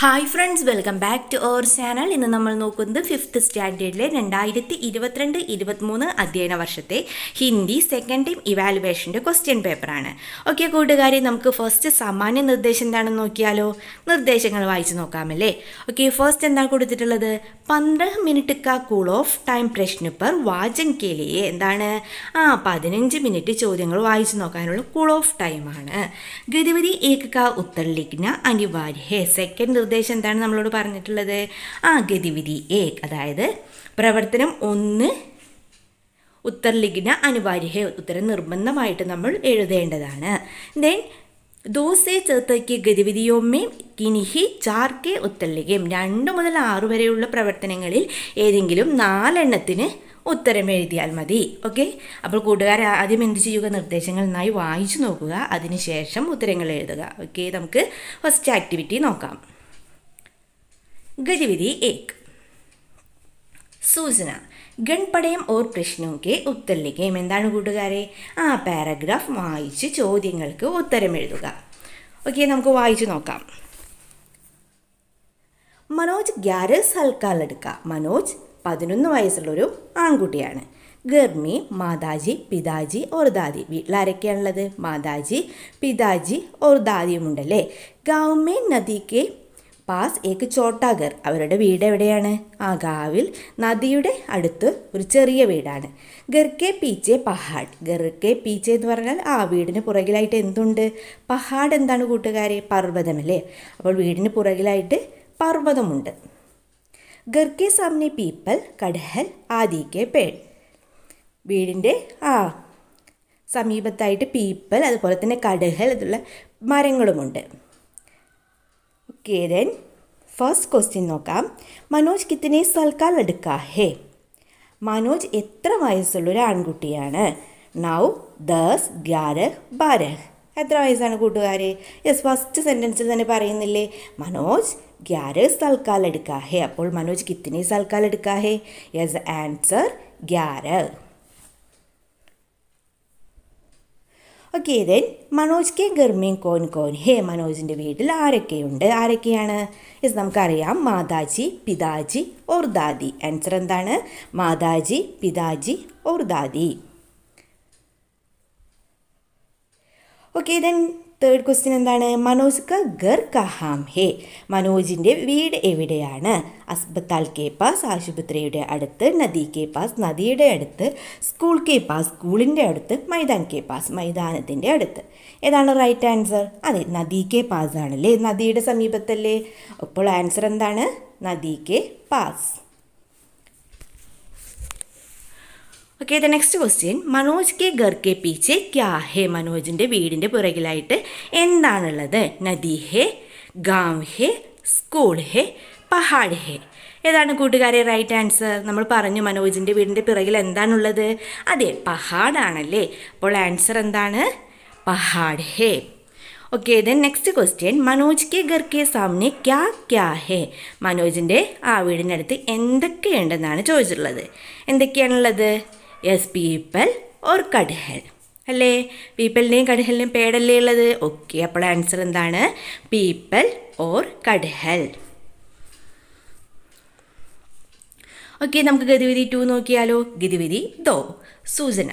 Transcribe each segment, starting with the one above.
hi friends welcome back to our channel ഇന്ന് നമ്മൾ നോക്കുന്നത് ഫിഫ്ത്ത് സ്റ്റാൻഡേർഡിലെ രണ്ടായിരത്തി ഇരുപത്തിരണ്ട് ഇരുപത്തിമൂന്ന് അധ്യയന വർഷത്തെ ഹിന്ദി സെക്കൻഡ് ടൈം ഇവാലുവേഷൻ്റെ ക്വസ്റ്റ്യൻ പേപ്പറാണ് ഓക്കെ കൂട്ടുകാരെ നമുക്ക് ഫസ്റ്റ് സാമാന്യ നിർദ്ദേശം എന്താണെന്ന് നോക്കിയാലോ നിർദ്ദേശങ്ങൾ വായിച്ചു നോക്കാമല്ലേ ഓക്കെ ഫസ്റ്റ് എന്താ കൊടുത്തിട്ടുള്ളത് പന്ത്രണ്ട് മിനിറ്റ് കാ കൂൾ ഓഫ് ടൈം പ്രശ്ന പെർ വാചൻ കേലിയെ എന്താണ് ആ പതിനഞ്ച് മിനിറ്റ് ചോദ്യങ്ങൾ വായിച്ചു നോക്കാനുള്ള കൂൾ ഓഫ് ടൈമാണ് ഗതിവിധി ഏക കാ ഉത്തർ ലിഖ്ന അനിവാര്യ സെക്കൻഡ് ഉദ്ദേശം എന്താണ് നമ്മളോട് പറഞ്ഞിട്ടുള്ളത് ആ ഗതിവിധി എ അതായത് പ്രവർത്തനം ഒന്ന് ഉത്തർലിഖിന അനിവാര്യ ഉത്തരം നിർബന്ധമായിട്ട് നമ്മൾ എഴുതേണ്ടതാണ് ദെൻ ദോസെ ചേർത്തേക്ക് ഗതിവിധിയോമ്മയും കിനിഹി ചാർക്കെ ഉത്തർലിഖയും രണ്ട് മുതൽ ആറ് വരെയുള്ള പ്രവർത്തനങ്ങളിൽ ഏതെങ്കിലും നാലെണ്ണത്തിന് ഉത്തരം എഴുതിയാൽ മതി ഓക്കെ അപ്പോൾ കൂട്ടുകാർ ആദ്യം എന്ത് ചെയ്യുക നിർദ്ദേശങ്ങൾ നന്നായി വായിച്ചു നോക്കുക അതിനുശേഷം ഉത്തരങ്ങൾ എഴുതുക ഓക്കെ നമുക്ക് ഫസ്റ്റ് ആക്ടിവിറ്റി നോക്കാം गतिविधि एक സൂചന ഗൺപടയം ഓർ പ്രശ്നമൊക്കെ ഉത്തരലിക്കുകയും എന്താണ് കൂട്ടുകാരെ ആ പാരഗ്രാഫ് വായിച്ച് ചോദ്യങ്ങൾക്ക് ഉത്തരം എഴുതുക ഓക്കെ നമുക്ക് വായിച്ചു നോക്കാം മനോജ് ഗ്യാരസ് ഹൽക്കാലെടുക്ക മനോജ് പതിനൊന്ന് ഒരു ആൺകുട്ടിയാണ് ഗർമി മാതാജി പിതാജി ഓർദാദി ദാദി വീട്ടിലാരൊക്കെയാണുള്ളത് മാതാജി പിതാജി ഓർ ദാദിയുമുണ്ടല്ലേ ഗാവ് മേ നദിക്ക് പാസ് ഏക്ക് ചോട്ടാഗർ അവരുടെ വീട് എവിടെയാണ് ആ ഗാവിൽ നദിയുടെ അടുത്ത് ഒരു ചെറിയ വീടാണ് ഗർക്കെ പീച്ചെ പഹാഡ് ഗർക്കെ പീച്ചെ എന്ന് പറഞ്ഞാൽ ആ വീടിന് പുറകിലായിട്ട് എന്തുണ്ട് പഹാഡ് എന്താണ് കൂട്ടുകാരെ പർവ്വതമല്ലേ അപ്പോൾ വീടിന് പുറകിലായിട്ട് പർവ്വതമുണ്ട് ഗർക്കെ സാമനെ പീപ്പൽ കടഹൽ ആദിക്കെ പേൾ വീടിൻ്റെ ആ സമീപത്തായിട്ട് പീപ്പൽ അതുപോലെ തന്നെ കടഹൽ അതുള്ള മരങ്ങളുമുണ്ട് കിരൺ ഫസ്റ്റ് ക്വസ്റ്റ്യൻ നോക്കാം മനോജ് കിത്തനെ സൽക്കാൽ അടുക്കാ ഹേ മനോജ് എത്ര വയസ്സുള്ള ഒരു ആൺകുട്ടിയാണ് നൗ ദസ് ഗ്യാരഹ് ബാരഹ് എത്ര വയസ്സാണ് കൂട്ടുകാരെ യെസ് ഫസ്റ്റ് സെൻറ്റൻസിൽ തന്നെ പറയുന്നില്ലേ മനോജ് ഗ്യാരഹ് സൽക്കാൽ ഹേ അപ്പോൾ മനോജ് കിത്തനെ സൽക്കാൽ ഹേ യെസ് ആൻസർ ഗ്യാരഹ് ഓക്കെ ദെൻ മനോജ് കെ ഗർമീൻ കോൻ കോൻ ഹേ മനോജിൻ്റെ വീട്ടിൽ ആരൊക്കെയുണ്ട് ആരൊക്കെയാണ് ഇത് നമുക്കറിയാം മാതാജി പിതാജി ഓർ ദാദി ആൻസർ എന്താണ് മാതാജി പിതാജി ഓർ ദാദി ഓക്കെ ഇതൻ തേർഡ് ക്വസ്റ്റ്യൻ എന്താണ് മനോജ് ക ഗർ കഹാം ഹേ മനോജിൻ്റെ വീട് എവിടെയാണ് അസ്പത്താൽ കെ പാസ് ആശുപത്രിയുടെ അടുത്ത് നദി കെ പാസ് നദിയുടെ അടുത്ത് സ്കൂൾ കെ പാസ് സ്കൂളിൻ്റെ അടുത്ത് മൈതാൻ കെ പാസ് മൈതാനത്തിൻ്റെ അടുത്ത് ഏതാണ് റൈറ്റ് ആൻസർ അതെ നദി കെ പാസ് ആണല്ലേ നദിയുടെ സമീപത്തല്ലേ അപ്പോൾ ആൻസർ എന്താണ് നദി കെ പാസ് okay the next question Manoj കെ കെ പീച്ചെ ക്യാ ഹെ മനോജിൻ്റെ വീടിൻ്റെ പുറകിലായിട്ട് എന്താണുള്ളത് നദി ഹെ ഗാവ് ഹെ സ്കൂൾ ഹേ പഹാഡ് ഹേ ഏതാണ് കൂട്ടുകാരെ റൈറ്റ് ആൻസർ നമ്മൾ പറഞ്ഞു മനോജിൻ്റെ വീടിൻ്റെ പിറകിൽ എന്താണുള്ളത് അതെ പഹാഡാണല്ലേ അപ്പോൾ ആൻസർ എന്താണ് പഹാഡ് ഹേ okay then next question Manoj കെ കെ സാമനെ ക്യാ ക്യാ ഹെ മനോജിൻ്റെ ആ വീടിനടുത്ത് എന്തൊക്കെയുണ്ടെന്നാണ് ചോദിച്ചിട്ടുള്ളത് എന്തൊക്കെയാണുള്ളത് യെസ് പീപ്പൽ ഓർ കടുഹൽ അല്ലേ പീപ്പലിനെയും കടുഹലിനെയും പേടല്ലേ ഉള്ളത് ഓക്കെ അപ്പോൾ ആൻസർ എന്താണ് പീപ്പൽ ഓർ കടുഹൽ ഓക്കെ നമുക്ക് ഗതിവിധി ടു നോക്കിയാലോ ഗതിവിധി ദോ സൂചന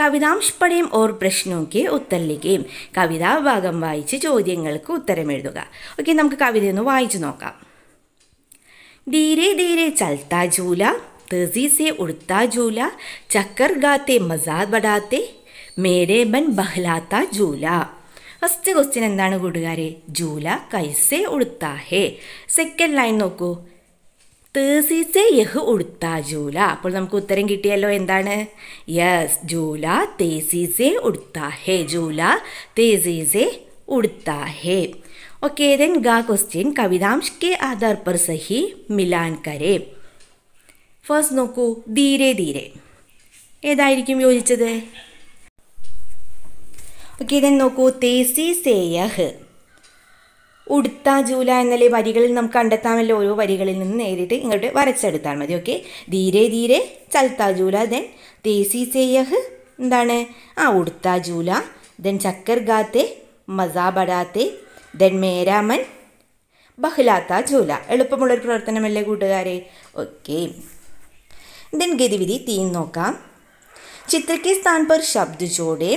കവിതാംശ് പടയും ഓർ പ്രശ്നമൊക്കെ ഉത്തരലിക്കുകയും കവിതാ ഭാഗം വായിച്ച് ചോദ്യങ്ങൾക്ക് ഉത്തരം എഴുതുക ഓക്കെ നമുക്ക് കവിതയൊന്ന് വായിച്ചു നോക്കാം ധീരെ ധീരെ ചൽത്താ ജൂല तेजी से उड़ता झूला चक्कर गाते मजाक बढ़ाते मेरे मन बहलाता झूला फस्ट क्वस्टन कूटकार झूल कैसे उड़ता है सैकंड लाइन नोकू तेसी से यह उड़ता झूल अब नमुक उत्तर कलो ए झूल तेसी से उड़ता है झूल तेजी से उड़ता है ओके देन गा क्वस्टिन कविताश के आधार पर सही मिलान करें ഫസ്റ്റ് നോക്കൂ ധീരെ ധീരെ ഏതായിരിക്കും യോജിച്ചത് ഓക്കെ ദെൻ നോക്കൂ തേസി സേയഹ് ഉടുത്ത ജൂല എന്നുള്ള വരികളിൽ നമുക്ക് കണ്ടെത്താമല്ലോ ഓരോ വരികളിൽ നിന്ന് നേരിട്ട് ഇങ്ങോട്ട് വരച്ചെടുത്താൽ മതി ഓക്കെ ധീരെ ധീരെ ചൽത്ത ജൂല ദെൻ തേസി സേയഹ് എന്താണ് ആ ഉടുത്ത ജൂല ദെൻ ചക്കർ ഗാത്തെ മസാബടാത്തെ ദെൻ മേരാമൻ ബഹ്ലാത്ത ജൂല എളുപ്പമുള്ളൊരു പ്രവർത്തനമല്ലേ കൂട്ടുകാരെ ഓക്കെ देन ഗതിവിധി തീൻ നോക്കാം ചിത്രയ്ക്ക് സ്ഥാൻ പർ ശബ്ദ ജോഡെ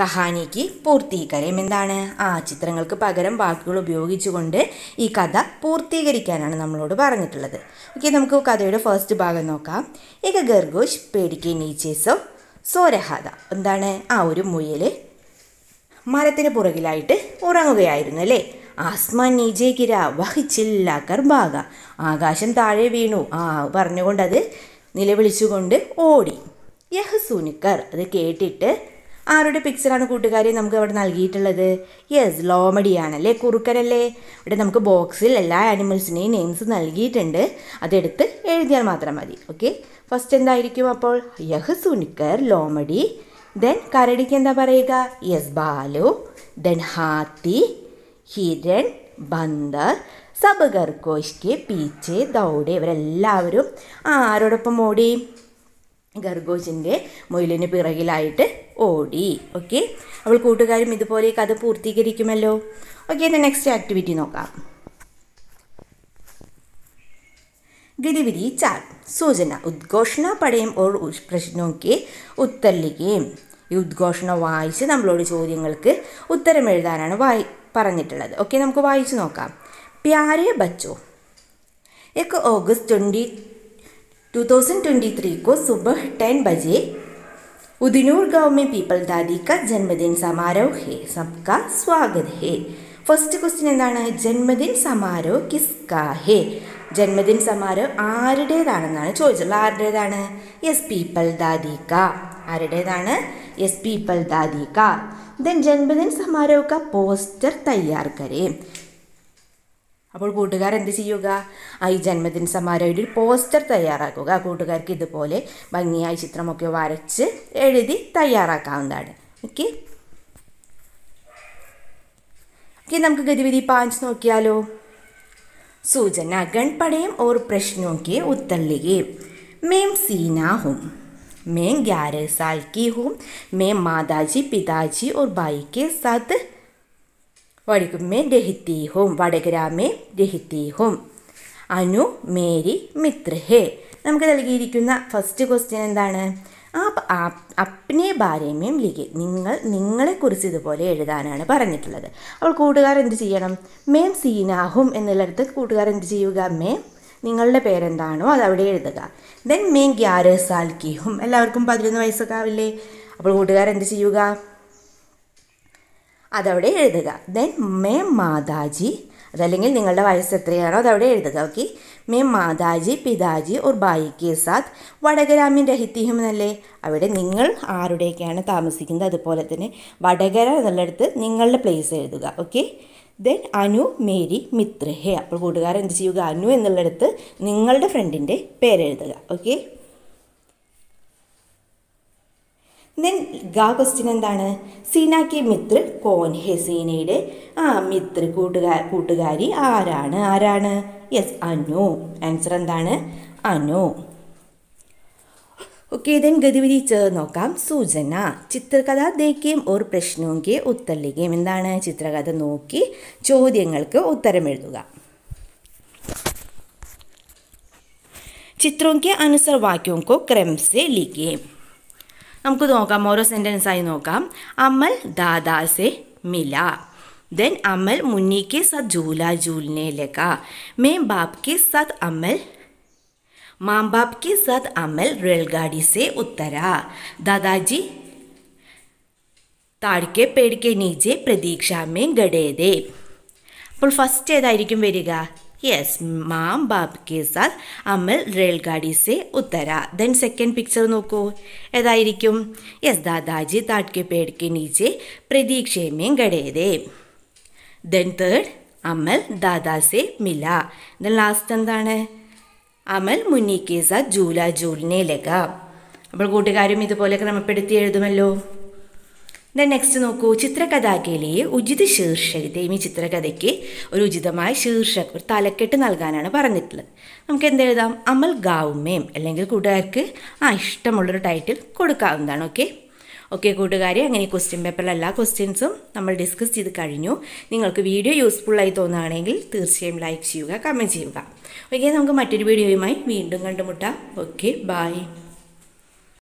കഹാനിക്ക് പൂർത്തീകരം എന്താണ് ആ ചിത്രങ്ങൾക്ക് പകരം വാക്കുകൾ ഉപയോഗിച്ചുകൊണ്ട് ഈ കഥ പൂർത്തീകരിക്കാനാണ് നമ്മളോട് പറഞ്ഞിട്ടുള്ളത് ഓക്കെ നമുക്ക് കഥയുടെ ഫസ്റ്റ് ഭാഗം നോക്കാം ഏക ഗർഗോഷ് പേടിക്കെ നീച്ചേസോ സോരഹാത എന്താണ് ആ ഒരു മുയൽ മരത്തിന് പുറകിലായിട്ട് ഉറങ്ങുകയായിരുന്നു അല്ലേ ആസ്മാൻ നീജേ കിര വഹിച്ചില്ല ഭാഗ ആകാശം താഴെ വീണു ആ പറഞ്ഞുകൊണ്ട് അത് നിലവിളിച്ചുകൊണ്ട് ഓടി യഹസൂനിക്കർ അത് കേട്ടിട്ട് ആരുടെ പിക്ചറാണ് കൂട്ടുകാരെ നമുക്ക് അവിടെ നൽകിയിട്ടുള്ളത് യെസ് ലോമഡിയാണല്ലേ കുറുക്കനല്ലേ ഇവിടെ നമുക്ക് ബോക്സിൽ എല്ലാ ആനിമൽസിനെയും നെയിംസ് നൽകിയിട്ടുണ്ട് അതെടുത്ത് എഴുതിയാൽ മാത്രം മതി ഓക്കെ ഫസ്റ്റ് എന്തായിരിക്കും അപ്പോൾ യഹസുനിക്കർ ലോമഡി ദെൻ കരടിക്ക് എന്താ പറയുക യെസ് ബാലു ദെൻ ഹാത്തി ഹിരൺ ബന്ദർ സബ് ഗർക്കോ ഇഷ്കെ പീച്ചെ ദൗടെ ഇവരെല്ലാവരും ആരോടൊപ്പം ഓടി ഗർഗോഷിൻ്റെ മുയിലിന് പിറകിലായിട്ട് ഓടി ഓക്കെ അവൾ കൂട്ടുകാരും ഇതുപോലെ കഥ പൂർത്തീകരിക്കുമല്ലോ ഓക്കെ എന്നാൽ നെക്സ്റ്റ് ആക്ടിവിറ്റി നോക്കാം ഗതിവിധി ചാർ സൂചന ഉദ്ഘോഷണ പടയും ഓർ പ്രശ്നമൊക്കെ ഉത്തരലിക്കുകയും ഈ ഉദ്ഘോഷണം വായിച്ച് നമ്മളോട് ചോദ്യങ്ങൾക്ക് ഉത്തരം എഴുതാനാണ് വായി പറഞ്ഞിട്ടുള്ളത് ഓക്കെ നമുക്ക് വായിച്ച് നോക്കാം प्यारे बच्चों एक अगस्त twenty two thousand twenty three को सुबह टेन बजे उदिनूर गांव में पीपल दादी का जन्मदिन समारोह है सबका स्वागत है फस्ट क्वस्टन ए जन्मदिन समारोह किसका है जन्मदिन समारोह आरुटेदाणा चोदा आरुटेदान यस पीपल दादी का आरुटेदान यस पीपल दादी का देन जन्मदिन समारोह का पोस्टर तैयार करें अबू पोटूकार एंदु ചെയ്യുക ആ ഈ ജന്മദിന സമാരഹായി ഒരു പോസ്റ്റർ തയ്യാറാക്കുക കുട്ടകാരക്ക് ഇതുപോലെ ഭംഗിയായ ചിത്രമൊക്കെ വരച്ച് എഴുതി തയ്യാറാക്കാംടാ ഓക്കേ ഓക്കേ നമുക്ക് ഗതിവിധി 5 നോക്കിയാലോ സൂജന ഗണപടയും ഓർ പ്രശ്നോക്കി ഉത്തള്ളിगी મેમ સી ના હું મેં 11 साल की हूं मैं माताजी पिताजी और भाई के साथ വടക്കുമേ രഹിത്തീഹും വടകരാമേ രഹിത്തീഹും അനു മേരി മിത്രഹേ നമുക്ക് നൽകിയിരിക്കുന്ന ഫസ്റ്റ് ക്വസ്റ്റ്യൻ എന്താണ് ആ അപ്നെ ബാരേമയും ലിഖി നിങ്ങൾ നിങ്ങളെക്കുറിച്ച് ഇതുപോലെ എഴുതാനാണ് പറഞ്ഞിട്ടുള്ളത് അപ്പോൾ കൂട്ടുകാർ എന്ത് ചെയ്യണം മേം സീനാഹും എന്നുള്ളടത്ത് കൂട്ടുകാർ എന്ത് ചെയ്യുക മേം നിങ്ങളുടെ പേരെന്താണോ അത് അവിടെ എഴുതുക ദെൻ മേം ഗ്യാരസാൽക്കിഹും എല്ലാവർക്കും പതിനൊന്ന് വയസ്സൊക്കെ ആവില്ലേ അപ്പോൾ കൂട്ടുകാരെന്ത് എന്ത് ചെയ്യുക അതവിടെ എഴുതുക ദെൻ മേ മാതാജി അതല്ലെങ്കിൽ നിങ്ങളുടെ വയസ്സ് എത്രയാണോ അതവിടെ എഴുതുക ഓക്കെ മേ മാതാജി പിതാജി ഓർ ബായിക്ക് സാത്ത് വടകരാമിൻ രഹിത്യഹം എന്നല്ലേ അവിടെ നിങ്ങൾ ആരുടെയൊക്കെയാണ് താമസിക്കുന്നത് അതുപോലെ തന്നെ വടകര എന്നുള്ളടത്ത് നിങ്ങളുടെ പ്ലേസ് എഴുതുക ഓക്കെ ദെൻ അനു മേരി മിത്രഹേ അപ്പോൾ കൂട്ടുകാർ എന്ത് ചെയ്യുക അനു എന്നുള്ളിടത്ത് നിങ്ങളുടെ ഫ്രണ്ടിൻ്റെ പേരെഴുതുക ഓക്കെ ദെൻ ഗാ ക്വസ്റ്റ്യൻ എന്താണ് സീനാക്കി മിത്ര കോൻ ഹെ സീനയുടെ ആ മിത്ര കൂട്ടുകാർ കൂട്ടുകാരി ആരാണ് ആരാണ് യെസ് അനു ആൻസർ എന്താണ് അനു ഓക്കെ ദെൻ ഗതിവിധി ചേർ നോക്കാം സൂചന ചിത്രകഥ ദേക്കേം ഒരു പ്രശ്നവുമൊക്കെ ഉത്തരലിക്കുകയും എന്താണ് ചിത്രകഥ നോക്കി ചോദ്യങ്ങൾക്ക് ഉത്തരം എഴുതുക ചിത്രോം കെ അനുസർ വാക്യോം കോ ക്രമ സെ നമുക്ക് നോക്കാം ഓരോ സെൻറ്റൻസായി നോക്കാം അമൽ ദാദാ സെ മില देन अमल मुन्नी के साथ झूला झूलने लगा मैं बाप के साथ अमल माँ बाप के साथ अमल रेलगाड़ी से उतरा दादाजी താഴ് കെ പേടിക്കെ നീജെ പ്രതീക്ഷാമേ ഗഡേതേ അപ്പോൾ ഫസ്റ്റ് ഏതായിരിക്കും വരിക യെസ് മാം ബാബ് കെ സാത്ത് അമൽ റെയിൽഗാഡി സെ ഉത്തര ദെൻ സെക്കൻഡ് പിക്ചർ നോക്കൂ ഏതായിരിക്കും യെസ് ദാദാജി താട്കെ പേടിക്കെ നീച്ചെ പ്രതീക്ഷയമേം കടയതേ ദെൻ തേർഡ് അമൽ ദാദാ സെ മില ദെൻ ലാസ്റ്റ് എന്താണ് അമൽ മുന്നിക്കേസ ജൂല ജൂലിനെ ലഗ അപ്പോൾ കൂട്ടുകാരും ഇതുപോലെ ക്രമപ്പെടുത്തി എഴുതുമല്ലോ ദെൻ നെക്സ്റ്റ് നോക്കൂ ചിത്രകഥാകേലിയെ ഉചിത ശീർഷക ദേവി ചിത്രകഥയ്ക്ക് ഒരു ഉചിതമായ ശീർഷക ഒരു തലക്കെട്ട് നൽകാനാണ് പറഞ്ഞിട്ടുള്ളത് നമുക്ക് എന്തെഴുതാം അമൽ ഗാവുമ്മയും അല്ലെങ്കിൽ കൂട്ടുകാർക്ക് ആ ഇഷ്ടമുള്ളൊരു ടൈറ്റിൽ കൊടുക്കാവുന്നതാണ് ഓക്കെ ഓക്കെ കൂട്ടുകാരെ അങ്ങനെ ക്വസ്റ്റ്യൻ പേപ്പറിലെ എല്ലാ ക്വസ്റ്റ്യൻസും നമ്മൾ ഡിസ്കസ് ചെയ്ത് കഴിഞ്ഞു നിങ്ങൾക്ക് വീഡിയോ യൂസ്ഫുള്ളായി തോന്നുകയാണെങ്കിൽ തീർച്ചയായും ലൈക്ക് ചെയ്യുക കമൻറ്റ് ചെയ്യുക ഓക്കെ നമുക്ക് മറ്റൊരു വീഡിയോയുമായി വീണ്ടും കണ്ടുമുട്ടാം ഓക്കെ ബായ്